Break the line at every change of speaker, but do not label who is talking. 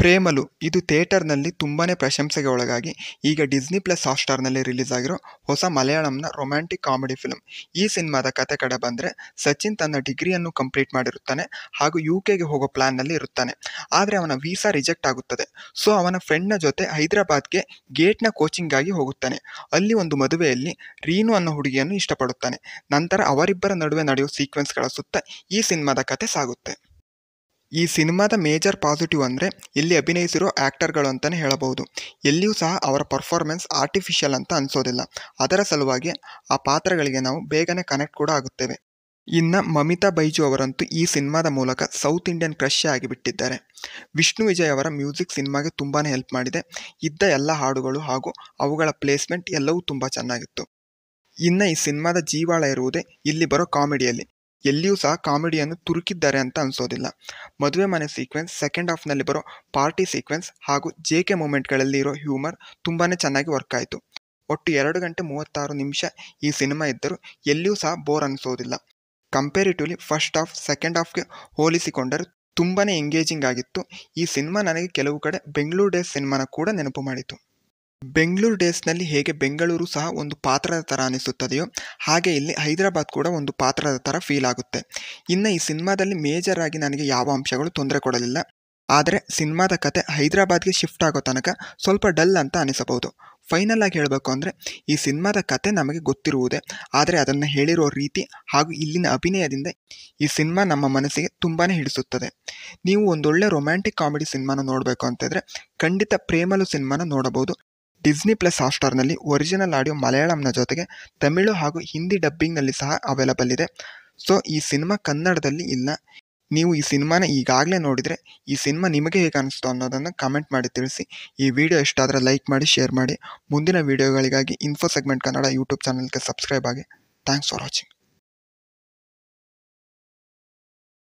ಪ್ರೇಮಲು ಇದು ಥಿಯೇಟರ್ನಲ್ಲಿ ತುಂಬಾ ಪ್ರಶಂಸೆಗೆ ಒಳಗಾಗಿ ಈಗ ಡಿಸ್ನಿ ಪ್ಲಸ್ ಹಾಟ್ಸ್ಟಾರ್ನಲ್ಲಿ ರಿಲೀಸ್ ಆಗಿರೋ ಹೊಸ ಮಲಯಾಳಂನ ರೊಮ್ಯಾಂಟಿಕ್ ಕಾಮಿಡಿ ಫಿಲ್ಮ್ ಈ ಸಿನಿಮಾದ ಕತೆ ಕಡೆ ಬಂದರೆ ಸಚಿನ್ ತನ್ನ ಡಿಗ್ರಿಯನ್ನು ಕಂಪ್ಲೀಟ್ ಮಾಡಿರುತ್ತಾನೆ ಹಾಗೂ ಯು ಕೆಗೆ ಹೋಗೋ ಪ್ಲ್ಯಾನ್ನಲ್ಲಿ ಇರುತ್ತಾನೆ ಆದರೆ ಅವನ ವೀಸಾ ರಿಜೆಕ್ಟ್ ಆಗುತ್ತದೆ ಸೊ ಅವನ ಫ್ರೆಂಡ್ನ ಜೊತೆ ಹೈದರಾಬಾದ್ಗೆ ಗೇಟ್ನ ಕೋಚಿಂಗ್ಗಾಗಿ ಹೋಗುತ್ತಾನೆ ಅಲ್ಲಿ ಒಂದು ಮದುವೆಯಲ್ಲಿ ರೀನು ಅನ್ನೋ ಹುಡುಗಿಯನ್ನು ಇಷ್ಟಪಡುತ್ತಾನೆ ನಂತರ ಅವರಿಬ್ಬರ ನಡುವೆ ನಡೆಯುವ ಸೀಕ್ವೆನ್ಸ್ಗಳ ಸುತ್ತ ಈ ಸಿನಿಮಾದ ಕತೆ ಸಾಗುತ್ತೆ ಈ ಸಿನಿಮಾದ ಮೇಜರ್ ಪಾಸಿಟಿವ್ ಅಂದರೆ ಇಲ್ಲಿ ಅಭಿನಯಿಸಿರೋ ಆ್ಯಕ್ಟರ್ಗಳು ಅಂತಲೇ ಹೇಳಬಹುದು ಎಲ್ಲಿಯೂ ಸಹ ಅವರ ಪರ್ಫಾರ್ಮೆನ್ಸ್ ಆರ್ಟಿಫಿಷಿಯಲ್ ಅಂತ ಅನಿಸೋದಿಲ್ಲ ಅದರ ಸಲುವಾಗಿ ಆ ಪಾತ್ರಗಳಿಗೆ ನಾವು ಬೇಗನೆ ಕನೆಕ್ಟ್ ಕೂಡ ಆಗುತ್ತೇವೆ ಇನ್ನು ಮಮಿತಾ ಬೈಜು ಅವರಂತೂ ಈ ಸಿನಿಮಾದ ಮೂಲಕ ಸೌತ್ ಇಂಡಿಯನ್ ಕ್ರಶ್ ಆಗಿಬಿಟ್ಟಿದ್ದಾರೆ ವಿಷ್ಣು ವಿಜಯ್ ಅವರ ಮ್ಯೂಸಿಕ್ ಸಿನಿಮಾಗೆ ತುಂಬಾ ಹೆಲ್ಪ್ ಮಾಡಿದೆ ಇದ್ದ ಎಲ್ಲ ಹಾಡುಗಳು ಹಾಗೂ ಅವುಗಳ ಪ್ಲೇಸ್ಮೆಂಟ್ ಎಲ್ಲವೂ ತುಂಬ ಚೆನ್ನಾಗಿತ್ತು ಇನ್ನು ಈ ಸಿನಿಮಾದ ಜೀವಾಳ ಇರುವುದೇ ಇಲ್ಲಿ ಬರೋ ಕಾಮಿಡಿಯಲ್ಲಿ ಎಲ್ಲಿಯೂ ಸಹ ಕಾಮಿಡಿಯನ್ನು ತುರುಕಿದ್ದಾರೆ ಅಂತ ಅನಿಸೋದಿಲ್ಲ ಮದುವೆ ಮನೆ ಸೀಕ್ವೆನ್ಸ್ ಸೆಕೆಂಡ್ ಹಾಫ್ನಲ್ಲಿ ಬರೋ ಪಾರ್ಟಿ ಸೀಕ್ವೆನ್ಸ್ ಹಾಗೂ ಜೆ ಕೆ ಮೂಮೆಂಟ್ಗಳಲ್ಲಿ ಇರೋ ಹ್ಯೂಮರ್ ತುಂಬಾ ಚೆನ್ನಾಗಿ ವರ್ಕ್ ಆಯಿತು ಒಟ್ಟು ಎರಡು ಗಂಟೆ ಮೂವತ್ತಾರು ನಿಮಿಷ ಈ ಸಿನಿಮಾ ಇದ್ದರೂ ಎಲ್ಲಿಯೂ ಸಹ ಬೋರ್ ಅನಿಸೋದಿಲ್ಲ ಕಂಪೇರಿಟಿವ್ಲಿ ಫಸ್ಟ್ ಹಾಫ್ ಸೆಕೆಂಡ್ ಹಾಫ್ಗೆ ಹೋಲಿಸಿಕೊಂಡರೆ ತುಂಬಾ ಎಂಗೇಜಿಂಗ್ ಆಗಿತ್ತು ಈ ಸಿನಿಮಾ ನನಗೆ ಕೆಲವು ಕಡೆ ಬೆಂಗಳೂರು ಡೇಸ್ ಸಿನಿಮಾನ ಕೂಡ ನೆನಪು ಮಾಡಿತು ಬೆಂಗಳೂರು ಡೇಸ್ನಲ್ಲಿ ಹೇಗೆ ಬೆಂಗಳೂರು ಸಹ ಒಂದು ಪಾತ್ರದ ಥರ ಅನಿಸುತ್ತದೆಯೋ ಹಾಗೆ ಇಲ್ಲಿ ಹೈದರಾಬಾದ್ ಕೂಡ ಒಂದು ಪಾತ್ರದ ಥರ ಫೀಲ್ ಆಗುತ್ತೆ ಇನ್ನು ಈ ಸಿನಿಮಾದಲ್ಲಿ ಮೇಜರಾಗಿ ನನಗೆ ಯಾವ ಅಂಶಗಳು ತೊಂದರೆ ಕೊಡಲಿಲ್ಲ ಆದರೆ ಸಿನಿಮಾದ ಕತೆ ಹೈದರಾಬಾದ್ಗೆ ಶಿಫ್ಟ್ ಆಗೋ ತನಕ ಸ್ವಲ್ಪ ಡಲ್ ಅಂತ ಅನಿಸಬಹುದು ಫೈನಲ್ ಆಗಿ ಹೇಳಬೇಕು ಅಂದರೆ ಈ ಸಿನಿಮಾದ ಕತೆ ನಮಗೆ ಗೊತ್ತಿರುವುದೇ ಆದರೆ ಅದನ್ನು ಹೇಳಿರೋ ರೀತಿ ಹಾಗೂ ಇಲ್ಲಿನ ಅಭಿನಯದಿಂದ ಈ ಸಿನಿಮಾ ನಮ್ಮ ಮನಸ್ಸಿಗೆ ತುಂಬಾ ಹಿಡಿಸುತ್ತದೆ ನೀವು ಒಂದೊಳ್ಳೆ ರೊಮ್ಯಾಂಟಿಕ್ ಕಾಮಿಡಿ ಸಿನಿಮಾನ ನೋಡಬೇಕು ಅಂತಂದರೆ ಖಂಡಿತ ಪ್ರೇಮಲು ಸಿನಿಮಾನ ನೋಡಬಹುದು ಡಿಸ್ನಿ ಪ್ಲಸ್ ಹಾಟ್ಸ್ಟಾರ್ನಲ್ಲಿ ಒರಿಜಿನಲ್ ಆಡಿಯೋ ಮಲಯಾಳಂನ ಜೊತೆಗೆ ತಮಿಳು ಹಾಗೂ ಹಿಂದಿ ಡಬ್ಬಿಂಗ್ನಲ್ಲಿ ಸಹ ಅವೈಲಬಲ್ ಇದೆ ಸೊ ಈ ಸಿನಿಮಾ ಕನ್ನಡದಲ್ಲಿ ಇಲ್ಲ ನೀವು ಈ ಸಿನಿಮಾನ ಈಗಾಗಲೇ ನೋಡಿದರೆ ಈ ಸಿನಿಮಾ ನಿಮಗೆ ಹೇಗೆ ಅನಿಸ್ತು ಅನ್ನೋದನ್ನು ಕಮೆಂಟ್ ಮಾಡಿ ತಿಳಿಸಿ ಈ ವಿಡಿಯೋ ಇಷ್ಟ ಲೈಕ್ ಮಾಡಿ ಶೇರ್ ಮಾಡಿ ಮುಂದಿನ ವೀಡಿಯೋಗಳಿಗಾಗಿ ಇನ್ಫೋ ಸೆಗ್ಮೆಂಟ್ ಕನ್ನಡ ಯೂಟ್ಯೂಬ್ ಚಾನಲ್ಗೆ ಸಬ್ಸ್ಕ್ರೈಬ್ ಆಗಿ ಥ್ಯಾಂಕ್ಸ್ ಫಾರ್ ವಾಚಿಂಗ್